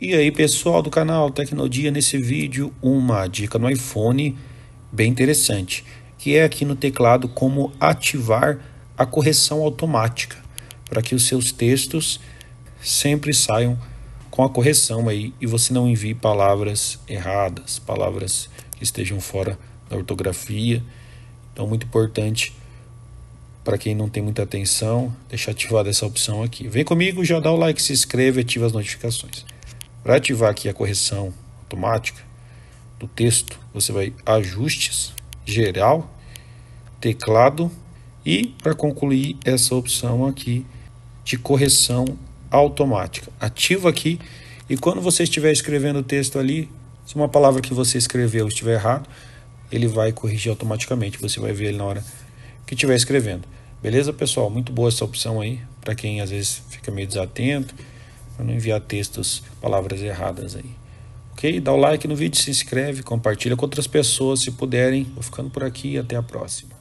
E aí pessoal do canal Tecnodia, nesse vídeo uma dica no iPhone bem interessante, que é aqui no teclado como ativar a correção automática, para que os seus textos sempre saiam com a correção aí e você não envie palavras erradas, palavras que estejam fora da ortografia. Então muito importante para quem não tem muita atenção, deixar ativada essa opção aqui. Vem comigo, já dá o like, se inscreve, ativa as notificações. Para ativar aqui a correção automática do texto, você vai ajustes, geral, teclado e para concluir essa opção aqui de correção automática. Ativa aqui e quando você estiver escrevendo o texto ali, se uma palavra que você escreveu estiver errado, ele vai corrigir automaticamente, você vai ver ele na hora que estiver escrevendo. Beleza, pessoal? Muito boa essa opção aí, para quem às vezes fica meio desatento para não enviar textos, palavras erradas aí. Ok? Dá o like no vídeo, se inscreve, compartilha com outras pessoas se puderem. Vou ficando por aqui e até a próxima.